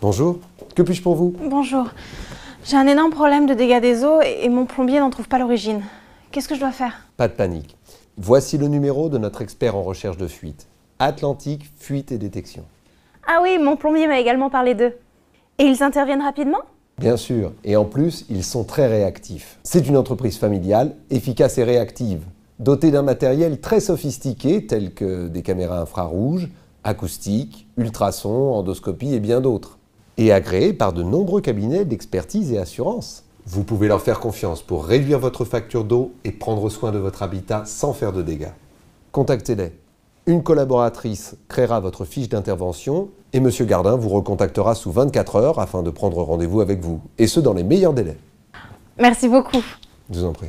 Bonjour, que puis-je pour vous Bonjour, j'ai un énorme problème de dégâts des eaux et mon plombier n'en trouve pas l'origine. Qu'est-ce que je dois faire Pas de panique. Voici le numéro de notre expert en recherche de fuite. Atlantique, fuite et détection. Ah oui, mon plombier m'a également parlé d'eux. Et ils interviennent rapidement Bien sûr, et en plus, ils sont très réactifs. C'est une entreprise familiale, efficace et réactive, dotée d'un matériel très sophistiqué tel que des caméras infrarouges, acoustiques, ultrasons, endoscopie et bien d'autres et agréé par de nombreux cabinets d'expertise et assurance. Vous pouvez leur faire confiance pour réduire votre facture d'eau et prendre soin de votre habitat sans faire de dégâts. Contactez-les. Une collaboratrice créera votre fiche d'intervention et M. Gardin vous recontactera sous 24 heures afin de prendre rendez-vous avec vous, et ce dans les meilleurs délais. Merci beaucoup. Je vous en prie.